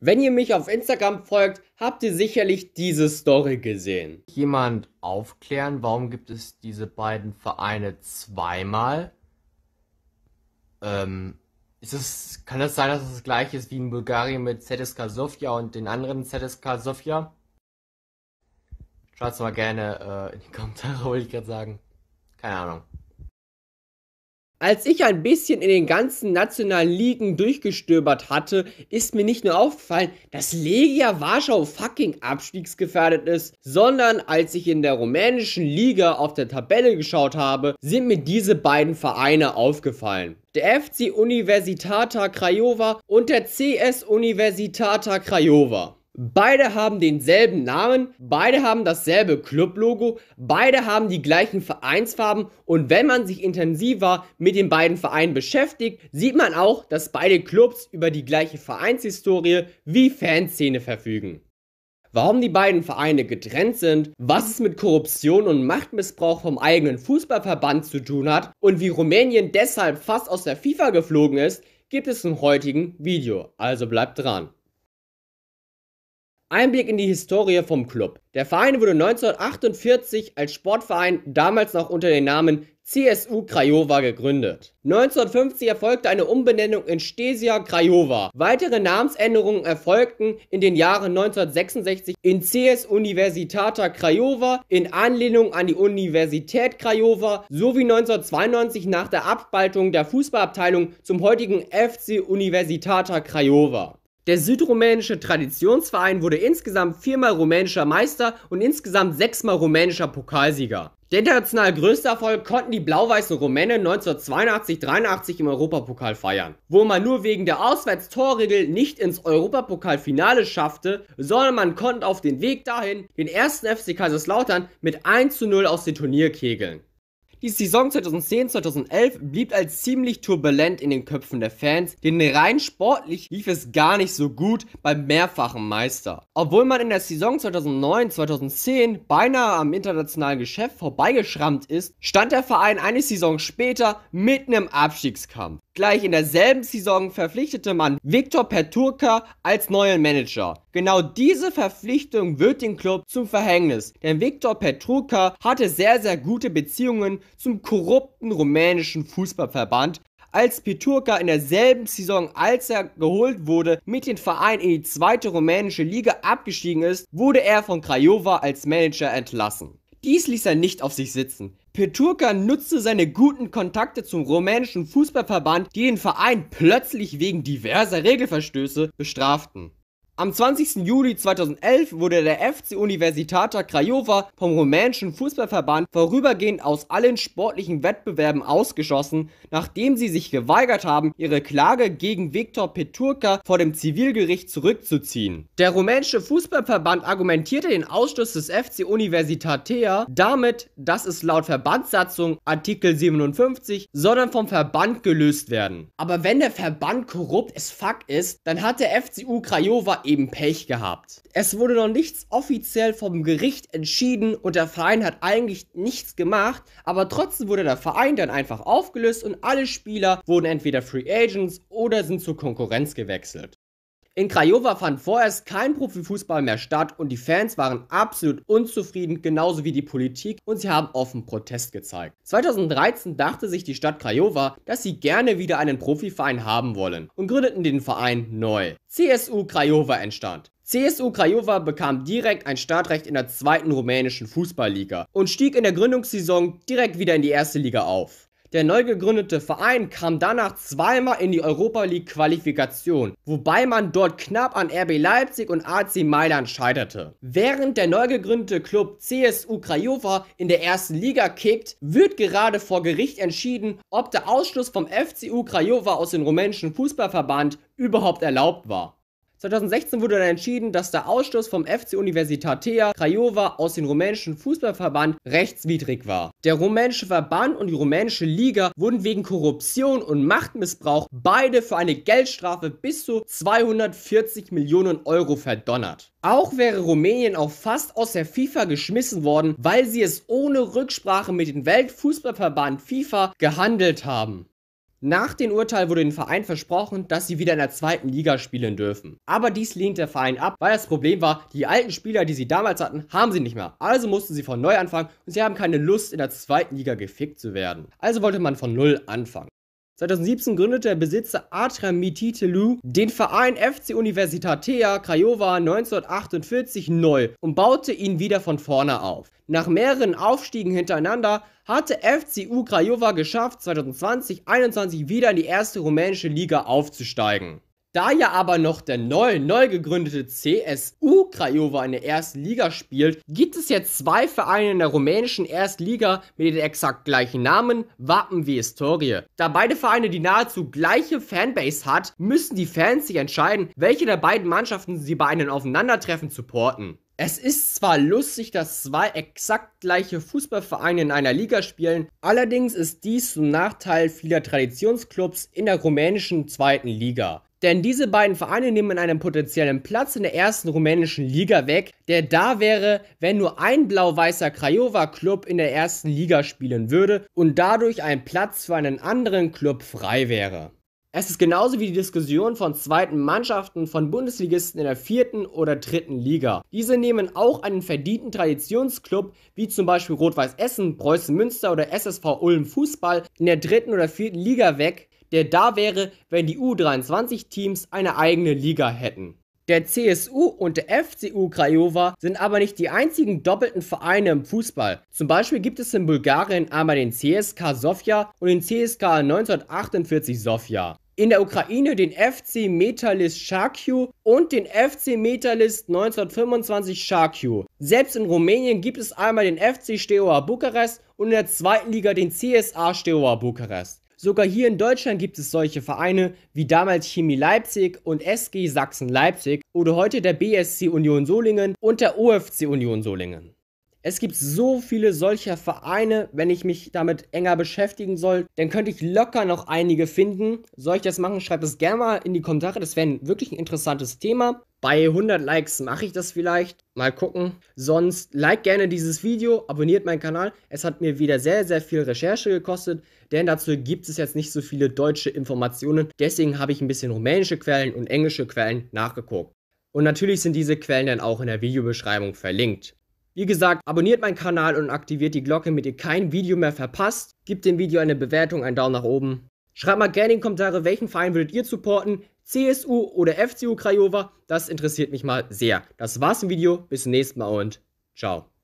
Wenn ihr mich auf Instagram folgt, habt ihr sicherlich diese Story gesehen. Jemand aufklären, warum gibt es diese beiden Vereine zweimal? Ähm, ist es, kann es das sein, dass es das gleiche ist wie in Bulgarien mit ZSK Sofia und den anderen ZSK Sofia? Schreibt es mal gerne äh, in die Kommentare, wollte ich gerade sagen. Keine Ahnung. Als ich ein bisschen in den ganzen nationalen Ligen durchgestöbert hatte, ist mir nicht nur aufgefallen, dass Legia Warschau fucking abstiegsgefährdet ist, sondern als ich in der rumänischen Liga auf der Tabelle geschaut habe, sind mir diese beiden Vereine aufgefallen. Der FC Universitata Craiova und der CS Universitata Craiova. Beide haben denselben Namen, beide haben dasselbe Club-Logo, beide haben die gleichen Vereinsfarben und wenn man sich intensiver mit den beiden Vereinen beschäftigt, sieht man auch, dass beide Clubs über die gleiche Vereinshistorie wie Fanszene verfügen. Warum die beiden Vereine getrennt sind, was es mit Korruption und Machtmissbrauch vom eigenen Fußballverband zu tun hat und wie Rumänien deshalb fast aus der FIFA geflogen ist, gibt es im heutigen Video, also bleibt dran. Einblick in die Historie vom Club. Der Verein wurde 1948 als Sportverein, damals noch unter dem Namen CSU Craiova, gegründet. 1950 erfolgte eine Umbenennung in Stesia Craiova. Weitere Namensänderungen erfolgten in den Jahren 1966 in CS Universitata Craiova in Anlehnung an die Universität Craiova sowie 1992 nach der Abspaltung der Fußballabteilung zum heutigen FC Universitata Craiova. Der südrumänische Traditionsverein wurde insgesamt viermal rumänischer Meister und insgesamt sechsmal rumänischer Pokalsieger. Der international größte Erfolg konnten die blau-weißen Rumänen 1982-83 im Europapokal feiern, wo man nur wegen der Auswärtstorregel nicht ins Europapokalfinale schaffte, sondern man konnte auf den Weg dahin den ersten FC Kaiserslautern mit 1 zu 0 aus dem Turnier kegeln. Die Saison 2010-2011 blieb als ziemlich turbulent in den Köpfen der Fans, denn rein sportlich lief es gar nicht so gut beim mehrfachen Meister. Obwohl man in der Saison 2009-2010 beinahe am internationalen Geschäft vorbeigeschrammt ist, stand der Verein eine Saison später mitten im Abstiegskampf gleich in derselben Saison verpflichtete man Viktor Peturka als neuen Manager. Genau diese Verpflichtung wird dem Club zum Verhängnis, denn Viktor Peturka hatte sehr, sehr gute Beziehungen zum korrupten rumänischen Fußballverband, als Peturka in derselben Saison, als er geholt wurde, mit dem Verein in die zweite rumänische Liga abgestiegen ist, wurde er von Craiova als Manager entlassen. Dies ließ er nicht auf sich sitzen. Peturka nutzte seine guten Kontakte zum rumänischen Fußballverband, die den Verein plötzlich wegen diverser Regelverstöße bestraften. Am 20. Juli 2011 wurde der FC Universitata Craiova vom rumänischen Fußballverband vorübergehend aus allen sportlichen Wettbewerben ausgeschossen, nachdem sie sich geweigert haben, ihre Klage gegen Viktor Peturka vor dem Zivilgericht zurückzuziehen. Der rumänische Fußballverband argumentierte den Ausschluss des FC Universitatea damit, dass es laut Verbandssatzung Artikel 57 sondern vom Verband gelöst werden. Aber wenn der Verband korrupt as fuck ist, dann hat der FCU Craiova eben Pech gehabt. Es wurde noch nichts offiziell vom Gericht entschieden und der Verein hat eigentlich nichts gemacht, aber trotzdem wurde der Verein dann einfach aufgelöst und alle Spieler wurden entweder Free Agents oder sind zur Konkurrenz gewechselt. In Craiova fand vorerst kein Profifußball mehr statt und die Fans waren absolut unzufrieden, genauso wie die Politik und sie haben offen Protest gezeigt. 2013 dachte sich die Stadt Craiova, dass sie gerne wieder einen Profiverein haben wollen und gründeten den Verein neu. CSU Craiova entstand. CSU Craiova bekam direkt ein Startrecht in der zweiten rumänischen Fußballliga und stieg in der Gründungssaison direkt wieder in die erste Liga auf. Der neu gegründete Verein kam danach zweimal in die Europa League Qualifikation, wobei man dort knapp an RB Leipzig und AC Mailand scheiterte. Während der neu gegründete Club CSU Craiova in der ersten Liga kickt, wird gerade vor Gericht entschieden, ob der Ausschluss vom FCU Craiova aus dem rumänischen Fußballverband überhaupt erlaubt war. 2016 wurde dann entschieden, dass der Ausschluss vom FC Universitatea Craiova aus dem rumänischen Fußballverband rechtswidrig war. Der rumänische Verband und die rumänische Liga wurden wegen Korruption und Machtmissbrauch beide für eine Geldstrafe bis zu 240 Millionen Euro verdonnert. Auch wäre Rumänien auch fast aus der FIFA geschmissen worden, weil sie es ohne Rücksprache mit dem Weltfußballverband FIFA gehandelt haben. Nach dem Urteil wurde dem Verein versprochen, dass sie wieder in der zweiten Liga spielen dürfen. Aber dies lehnt der Verein ab, weil das Problem war, die alten Spieler, die sie damals hatten, haben sie nicht mehr. Also mussten sie von neu anfangen und sie haben keine Lust, in der zweiten Liga gefickt zu werden. Also wollte man von null anfangen. 2017 gründete der Besitzer Artram Mititelu den Verein FC Universitatea Craiova 1948 neu und baute ihn wieder von vorne auf. Nach mehreren Aufstiegen hintereinander hatte FCU Craiova geschafft, 2020-21 wieder in die erste rumänische Liga aufzusteigen. Da ja aber noch der neue, neu gegründete CSU Craiova in der ersten Liga spielt, gibt es jetzt zwei Vereine in der rumänischen Erstliga mit den exakt gleichen Namen, Wappen wie Historie. Da beide Vereine die nahezu gleiche Fanbase hat, müssen die Fans sich entscheiden, welche der beiden Mannschaften sie bei einem Aufeinandertreffen supporten. Es ist zwar lustig, dass zwei exakt gleiche Fußballvereine in einer Liga spielen, allerdings ist dies zum Nachteil vieler Traditionsclubs in der rumänischen zweiten Liga. Denn diese beiden Vereine nehmen einen potenziellen Platz in der ersten rumänischen Liga weg, der da wäre, wenn nur ein blau-weißer Craiova Club in der ersten Liga spielen würde und dadurch ein Platz für einen anderen Club frei wäre. Es ist genauso wie die Diskussion von zweiten Mannschaften von Bundesligisten in der vierten oder dritten Liga. Diese nehmen auch einen verdienten Traditionsclub wie zum Beispiel Rot-Weiß Essen, Preußen Münster oder SSV Ulm Fußball in der dritten oder vierten Liga weg, der da wäre, wenn die U23-Teams eine eigene Liga hätten. Der CSU und der FCU Krajowa sind aber nicht die einzigen doppelten Vereine im Fußball. Zum Beispiel gibt es in Bulgarien einmal den CSK Sofia und den CSK 1948 Sofia. In der Ukraine den FC Metalist Sharkyu und den FC Metalist 1925 Sharkyu. Selbst in Rumänien gibt es einmal den FC Steaua Bukarest und in der zweiten Liga den CSA Steaua Bukarest. Sogar hier in Deutschland gibt es solche Vereine wie damals Chemie Leipzig und SG Sachsen Leipzig oder heute der BSC Union Solingen und der OFC Union Solingen. Es gibt so viele solcher Vereine, wenn ich mich damit enger beschäftigen soll, dann könnte ich locker noch einige finden. Soll ich das machen? Schreibt es gerne mal in die Kommentare, das wäre wirklich ein interessantes Thema. Bei 100 Likes mache ich das vielleicht. Mal gucken. Sonst like gerne dieses Video, abonniert meinen Kanal. Es hat mir wieder sehr, sehr viel Recherche gekostet, denn dazu gibt es jetzt nicht so viele deutsche Informationen. Deswegen habe ich ein bisschen rumänische Quellen und englische Quellen nachgeguckt. Und natürlich sind diese Quellen dann auch in der Videobeschreibung verlinkt. Wie gesagt, abonniert meinen Kanal und aktiviert die Glocke, damit ihr kein Video mehr verpasst. Gebt dem Video eine Bewertung, einen Daumen nach oben. Schreibt mal gerne in die Kommentare, welchen Verein würdet ihr supporten? CSU oder FCU Craiova? Das interessiert mich mal sehr. Das war's im Video, bis zum nächsten Mal und ciao.